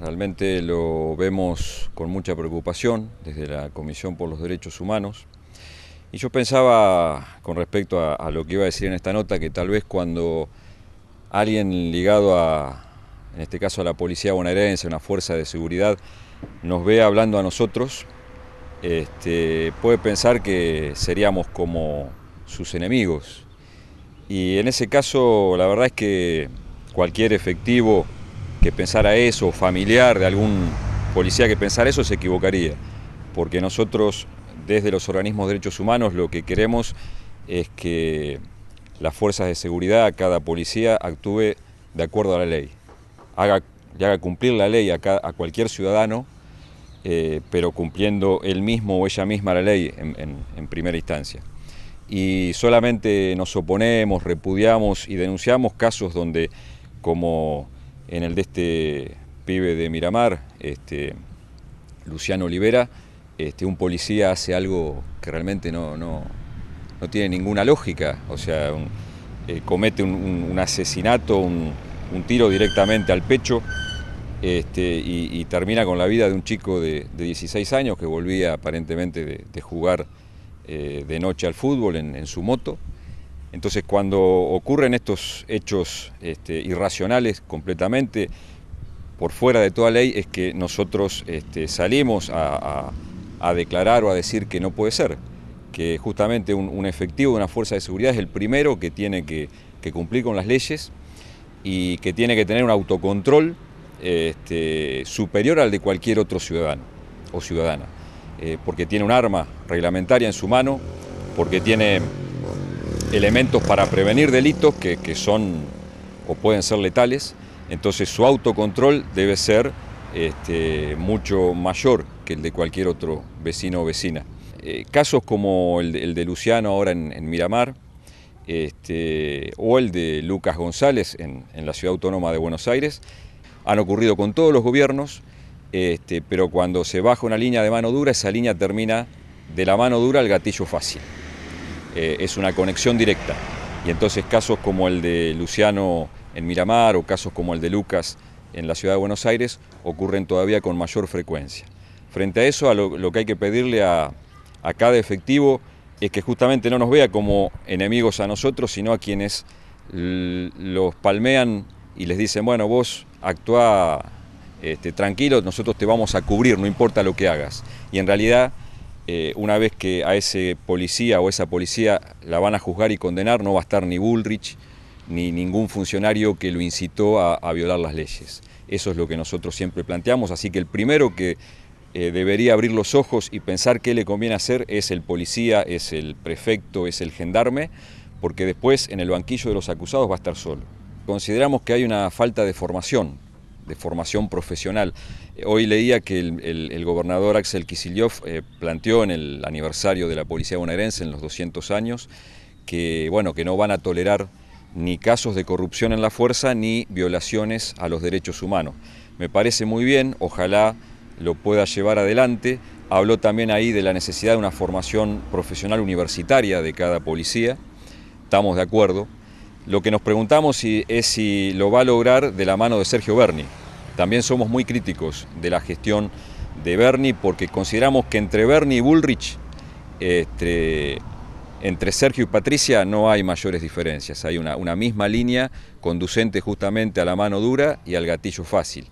Realmente lo vemos con mucha preocupación desde la Comisión por los Derechos Humanos. Y yo pensaba con respecto a, lo que iba a decir en esta nota, que tal vez cuando alguien ligado a, en este caso a la policía bonaerense, una fuerza de seguridad, nos ve hablando a nosotros, este, puede pensar que seríamos como sus enemigos. Y en ese caso, la verdad es que cualquier efectivo que pensara eso, familiar de algún policía que pensara eso, se equivocaría, porque nosotros desde los organismos de derechos humanos lo que queremos es que las fuerzas de seguridad, cada policía actúe de acuerdo a la ley, haga, le haga cumplir la ley a, cualquier ciudadano, eh, pero cumpliendo él mismo o ella misma la ley en primera instancia. Y solamente nos oponemos, repudiamos y denunciamos casos donde como en el de este pibe de Miramar, este, Luciano Olivera, este, un policía hace algo que realmente no, tiene ninguna lógica, o sea, eh, comete un, asesinato, un, tiro directamente al pecho este, y, termina con la vida de un chico de, 16 años que volvía aparentemente de, jugar eh, de noche al fútbol en su moto. Entonces cuando ocurren estos hechos este, irracionales completamente por fuera de toda ley es que nosotros este, salimos a, declarar o a decir que no puede ser, que justamente un, efectivo de una fuerza de seguridad es el primero que tiene que, cumplir con las leyes y que tiene que tener un autocontrol este, superior al de cualquier otro ciudadano o ciudadana, eh, porque tiene un arma reglamentaria en su mano, porque tiene elementos para prevenir delitos que, son o pueden ser letales, entonces su autocontrol debe ser este, mucho mayor que el de cualquier otro vecino o vecina. Eh, casos como el de, Luciano ahora en, Miramar, este, o el de Lucas González en, la Ciudad Autónoma de Buenos Aires, han ocurrido con todos los gobiernos, este, pero cuando se baja una línea de mano dura, esa línea termina de la mano dura al gatillo fácil. Eh, es una conexión directa. Y entonces casos como el de Luciano en Miramar o casos como el de Lucas en la ciudad de Buenos Aires ocurren todavía con mayor frecuencia. Frente a eso, lo, que hay que pedirle a, cada efectivo es que justamente no nos vea como enemigos a nosotros, sino a quienes los palmean y les dicen, bueno, vos actúa este, tranquilo, nosotros te vamos a cubrir, no importa lo que hagas. Y en realidad eh, una vez que a ese policía o esa policía la van a juzgar y condenar, no va a estar ni Bullrich ni ningún funcionario que lo incitó a, violar las leyes. Eso es lo que nosotros siempre planteamos, así que el primero que eh, debería abrir los ojos y pensar qué le conviene hacer es el policía, es el prefecto, es el gendarme, porque después en el banquillo de los acusados va a estar solo. Consideramos que hay una falta de formación de formación profesional. Eh, hoy leía que el, gobernador Axel Kicillof eh, planteó en el aniversario de la policía bonaerense, en los 200 años, que, bueno, que no van a tolerar ni casos de corrupción en la fuerza ni violaciones a los derechos humanos. Me parece muy bien, ojalá lo pueda llevar adelante. Habló también ahí de la necesidad de una formación profesional universitaria de cada policía. Estamos de acuerdo, lo que nos preguntamos es si lo va a lograr de la mano de Sergio Berni. También somos muy críticos de la gestión de Berni porque consideramos que entre Berni y Bullrich, este, entre Sergio y Patricia no hay mayores diferencias. Hay una misma línea conducente justamente a la mano dura y al gatillo fácil.